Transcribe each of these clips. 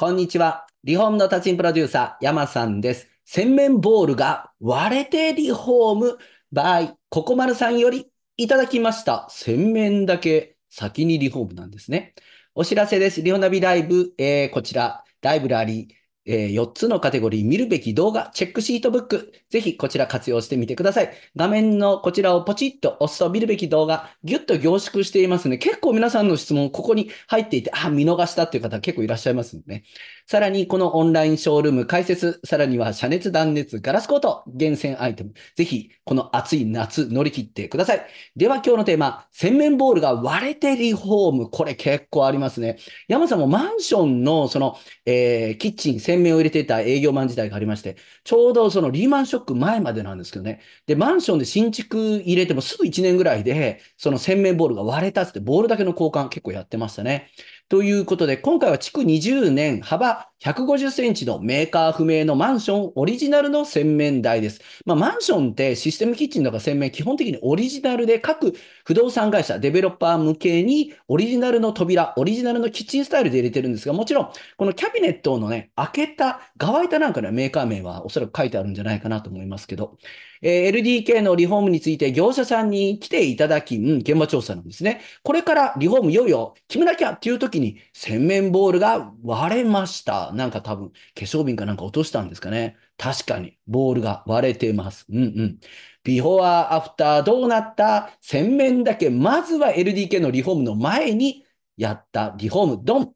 こんにちは。リフォームの達人プロデューサー、山さんです。洗面ボールが割れてリフォーム場合、ココマルさんよりいただきました。洗面だけ先にリフォームなんですね。お知らせです。リオナビライブ、えー、こちら、ライブラリー、えー、4つのカテゴリー、見るべき動画、チェックシートブック、ぜひこちら活用してみてください。画面のこちらをポチッと押すと見るべき動画、ぎゅっと凝縮していますね。結構皆さんの質問、ここに入っていて、あ、見逃したっていう方結構いらっしゃいますんでね。さらに、このオンラインショールーム解説、さらには遮熱断熱、ガラスコート、厳選アイテム。ぜひ、この暑い夏乗り切ってください。では今日のテーマ、洗面ボールが割れてリフォーム。これ結構ありますね。山さんもマンションの、その、えー、キッチン、洗弁明を入れていた営業マン時代がありまして、ちょうどそのリーマンショック前までなんですけどね。で、マンションで新築入れてもすぐ1年ぐらいで、その洗面ボールが割れたって、ボールだけの交換結構やってましたね。ということで、今回は築20年、幅150センチのメーカー不明のマンションオリジナルの洗面台です。まあ、マンションってシステムキッチンとか洗面基本的にオリジナルで各不動産会社、デベロッパー向けにオリジナルの扉、オリジナルのキッチンスタイルで入れてるんですが、もちろんこのキャビネットのね、開けた側板なんかのメーカー名はおそらく書いてあるんじゃないかなと思いますけど、えー、LDK のリフォームについて業者さんに来ていただき、うん、現場調査なんですね。これからリフォームいよいよ決めなきゃっていう時に洗面ボールが割れました。なんか多分、化粧瓶かなんか落としたんですかね。確かに、ボールが割れてます。うんうん。ビフォア、アフター、どうなった洗面だけ、まずは LDK のリフォームの前にやったリフォーム、ドン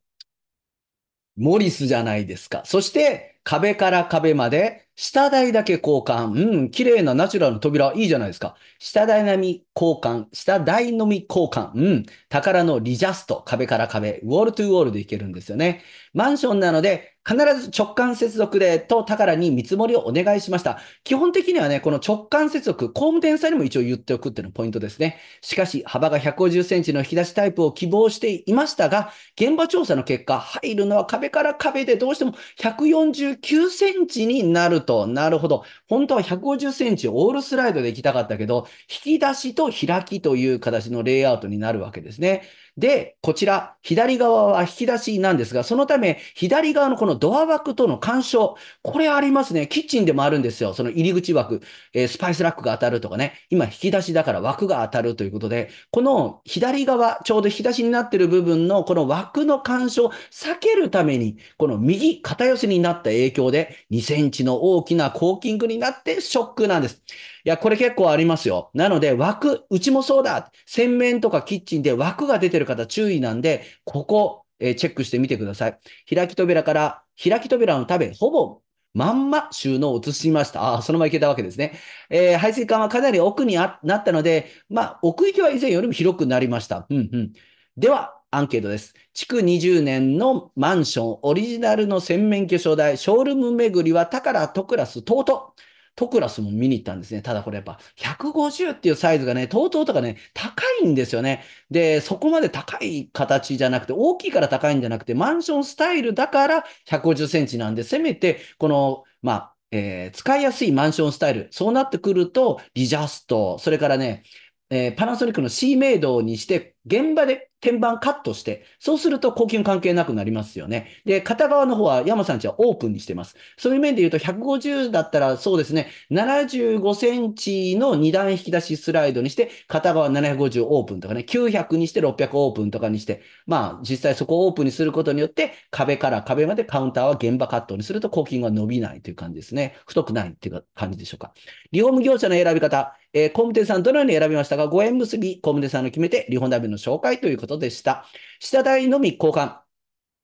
モリスじゃないですか。そして、壁から壁まで、下台だけ交換。うん、綺麗なナチュラルの扉、いいじゃないですか。下台並み交換、下台のみ交換。うん、宝のリジャスト、壁から壁、ウォールトゥウォールでいけるんですよね。マンションなので、必ず直感接続でと宝に見積もりをお願いしました。基本的にはね、この直感接続、工務店さんにも一応言っておくっていうのがポイントですね。しかし、幅が150センチの引き出しタイプを希望していましたが、現場調査の結果、入るのは壁から壁でどうしても149センチになると。なるほど。本当は150センチオールスライドで行きたかったけど、引き出しと開きという形のレイアウトになるわけですね。で、こちら、左側は引き出しなんですが、そのため、左側のこのドア枠との干渉、これありますね。キッチンでもあるんですよ。その入り口枠、えー、スパイスラックが当たるとかね。今、引き出しだから枠が当たるということで、この左側、ちょうど引き出しになってる部分のこの枠の干渉、避けるために、この右片寄せになった影響で、2センチの大きなコーキングになってショックなんです。いや、これ結構ありますよ。なので、枠、うちもそうだ。洗面とかキッチンで枠が出てる方注意なんで、ここ、えー、チェックしてみてください。開き扉から、開き扉の壁、ほぼまんま収納を移しました。ああ、そのままいけたわけですね。えー、排水管はかなり奥になったので、まあ、奥行きは以前よりも広くなりました。うんうん。では、アンケートです。築20年のマンションオリジナルの洗面化粧台、ショールーム巡りはタカラ、トクラス、トート。トクラスも見に行ったんですね。ただこれやっぱ150っていうサイズがね、とうとうとかね、高いんですよね。で、そこまで高い形じゃなくて、大きいから高いんじゃなくて、マンションスタイルだから150センチなんで、せめて、この、まあ、えー、使いやすいマンションスタイル。そうなってくると、リジャスト、それからね、えー、パナソニックの C メイドにして、現場で天板カットして、そうすると高吸関係なくなりますよね。で、片側の方は山さんちはオープンにしてます。そういう面で言うと150だったらそうですね、75センチの2段引き出しスライドにして、片側750オープンとかね、900にして600オープンとかにして、まあ実際そこをオープンにすることによって、壁から壁までカウンターは現場カットにすると高吸が伸びないという感じですね。太くないっていう感じでしょうか。リフォーム業者の選び方、えー、コムテさんどのように選びましたかご縁結び、コムテさんの決めて、リフォームの紹介ということでした。下台のみ交換。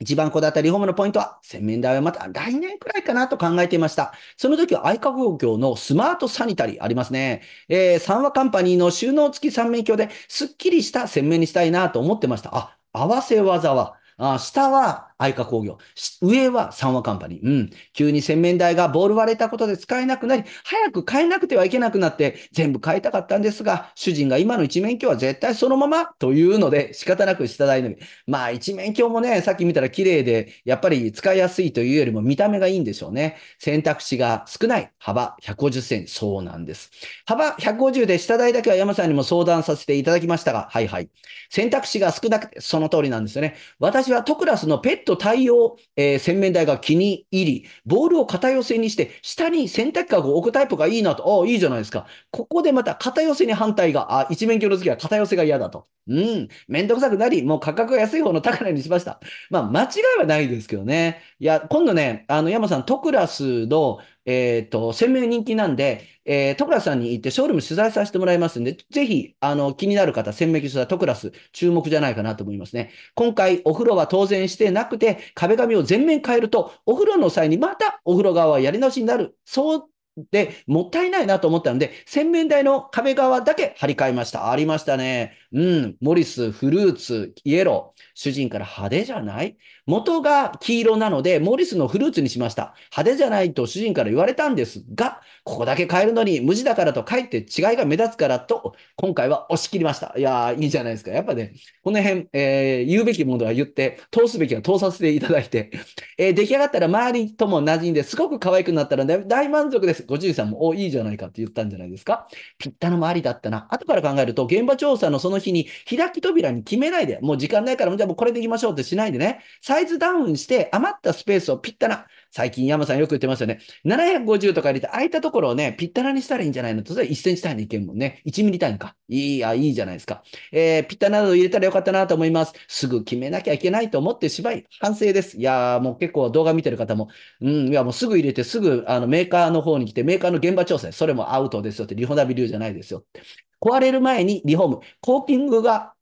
一番こだわったリフォームのポイントは、洗面台はまた来年くらいかなと考えていました。その時は愛覚悟業のスマートサニタリーありますね。えー、三和カンパニーの収納付き三面鏡で、すっきりした洗面にしたいなと思ってました。あ、合わせ技は、あ下は愛華工業。上は三和カンパニー。うん。急に洗面台がボール割れたことで使えなくなり、早く買えなくてはいけなくなって、全部買いたかったんですが、主人が今の一面鏡は絶対そのままというので、仕方なく下台のみ。まあ、一面鏡もね、さっき見たら綺麗で、やっぱり使いやすいというよりも見た目がいいんでしょうね。選択肢が少ない。幅150センチ。そうなんです。幅150で下台だけは山さんにも相談させていただきましたが、はいはい。選択肢が少なくて、その通りなんですよね。私はトクラスのペットと対応、えー、洗面台が気に入り、ボールを片寄せにして、下に洗濯かごを置くタイプがいいなと。おいいじゃないですか。ここでまた片寄せに反対が、あ、一面鏡の時は片寄せが嫌だと。うん、めんどくさくなり、もう価格が安い方の高値にしました。まあ、間違いはないですけどね。いや、今度ね、あの、山さん、トクラスの、えっ、ー、と、鮮明人気なんで、えー、トクラスさんに行ってショールーム取材させてもらいますんで、ぜひ、あの、気になる方、鮮明取材、トクラス、注目じゃないかなと思いますね。今回、お風呂は当然してなくて、壁紙を全面変えると、お風呂の際にまたお風呂側はやり直しになる。そうで、もったいないなと思ったので、洗面台の壁側だけ張り替えました。ありましたね。うん、モリス、フルーツ、イエロー。主人から派手じゃない元が黄色なので、モリスのフルーツにしました。派手じゃないと主人から言われたんですが、ここだけ変えるのに無地だからとかえって違いが目立つからと、今回は押し切りました。いやー、いいじゃないですか。やっぱね、この辺、えー、言うべきものは言って、通すべきは通させていただいて、えー、出来上がったら周りとも馴染んですごく可愛くなったので大満足です。ご主人さんも、お、いいじゃないかって言ったんじゃないですか。ぴったの周りだったな。後から考えると、現場調査のそのの日に開き扉に決めないで、もう時間ないから、じゃあもうこれでいきましょうってしないでね、サイズダウンして余ったスペースをぴったな、最近山さんよく言ってますよね。750とか入れて空いたところをね、ぴったらにしたらいいんじゃないのと、それ1センチ単位でいけるもんね。1ミリ単位か。いい、あ、いいじゃないですか。えー、ぴったなど入れたらよかったなと思います。すぐ決めなきゃいけないと思ってしまい、反省です。いやー、もう結構動画見てる方も、うん、いや、もうすぐ入れて、すぐあのメーカーの方に来て、メーカーの現場調整、それもアウトですよって、リホダビ流じゃないですよって。壊れる前にリフォーム。コーピングが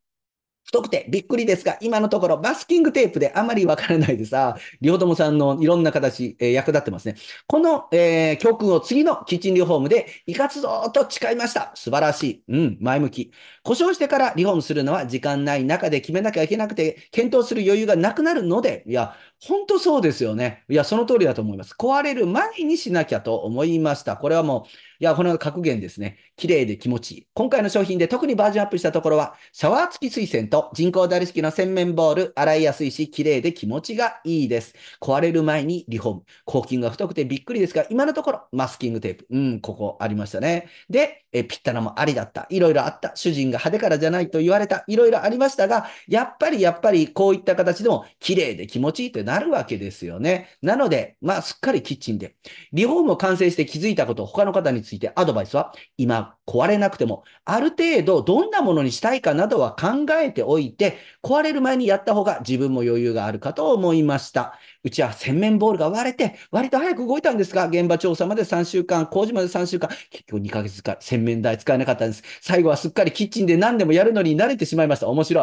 太くてびっくりですが、今のところマスキングテープであまりわからないです。あ、両友さんのいろんな形、えー、役立ってますね。この、えー、教訓を次のキッチンリフォームでいかすぞと誓いました。素晴らしい。うん、前向き。故障してからリフォームするのは時間ない中で決めなきゃいけなくて、検討する余裕がなくなるので、いや、ほんとそうですよね。いや、その通りだと思います。壊れる前にしなきゃと思いました。これはもう、いや、この格言ですね。綺麗で気持ちいい。今回の商品で特にバージョンアップしたところは、シャワー付き水洗と人工大理式の洗面ボール、洗いやすいし、綺麗で気持ちがいいです。壊れる前にリフォーム。抗菌が太くてびっくりですが、今のところマスキングテープ。うん、ここありましたね。で、えピッタもありだった。いろいろあった。主人がが派手からじゃないと言われた、いろいろありましたが、やっぱりやっぱりこういった形でも綺麗で気持ちいいってなるわけですよね。なので、まあすっかりキッチンで。リフォームを完成して気づいたこと、他の方についてアドバイスは今壊れなくても、ある程度どんなものにしたいかなどは考えておいて、壊れる前にやった方が自分も余裕があるかと思いました。うちは洗面ボールが割れて、割と早く動いたんですが、現場調査まで3週間、工事まで3週間、結局2ヶ月間、洗面台使えなかったんです。最後はすっかりキッチンで何でもやるのに慣れてしまいました。面白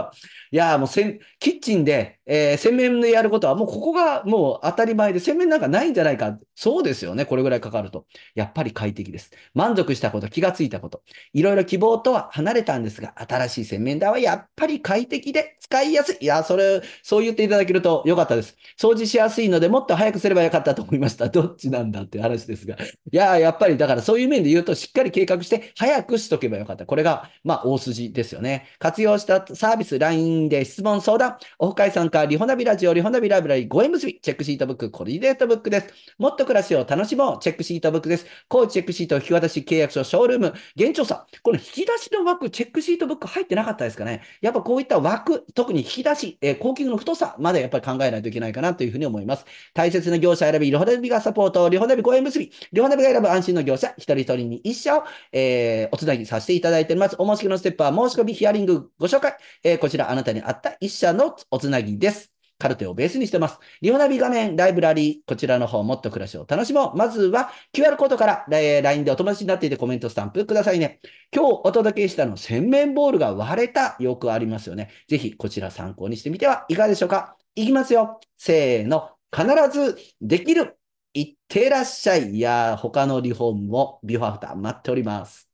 い。いやもうせキッチンで、えー、洗面でやることはもうここがもう当たり前で、洗面なんかないんじゃないか。そうですよね。これぐらいかかると。やっぱり快適です。満足したこと、気がついたこと。いろいろ希望とは離れたんですが、新しい洗面台はやっぱり快適で使いやすい。いや、それ、そう言っていただけると良かったです。掃除しやすいので、もっと早くすればよかったと思いました。どっちなんだって話ですが。いや、やっぱりだからそういう面で言うと、しっかり計画して、早くしとけばよかった。これが、まあ、大筋ですよね。活用したサービス、LINE で質問、相談、オフ会参加、リホナビラジオ、リホナビラブラリ、ご縁結び、チェックシートブック、コリデートブックです。もっとと暮らしを楽しもう。チェックシートブックです。高チェックシート引き渡し契約書ショールーム、現調査。この引き出しの枠、チェックシートブック入ってなかったですかね。やっぱこういった枠、特に引き出し、えー、コーキングの太さまでやっぱり考えないといけないかなというふうに思います。大切な業者選び、両手ビがサポート、両ネ指公演結び、両ネ指が選ぶ安心の業者、一人一人に一社を、えー、おつなぎさせていただいております。お申し込みのステップは申し込み、ヒアリング、ご紹介。えー、こちらあなたに合った一社のおつなぎです。カルテをベースにしてます。リオナビ画面、ライブラリー、こちらの方、もっと暮らしを楽しもう。まずは QR コードから、えー、LINE でお友達になっていてコメントスタンプくださいね。今日お届けしたの、洗面ボールが割れた、よくありますよね。ぜひ、こちら参考にしてみてはいかがでしょうか。いきますよ。せーの。必ずできる。いってらっしゃい。いやー、他のリフォームもビフォーアフター待っております。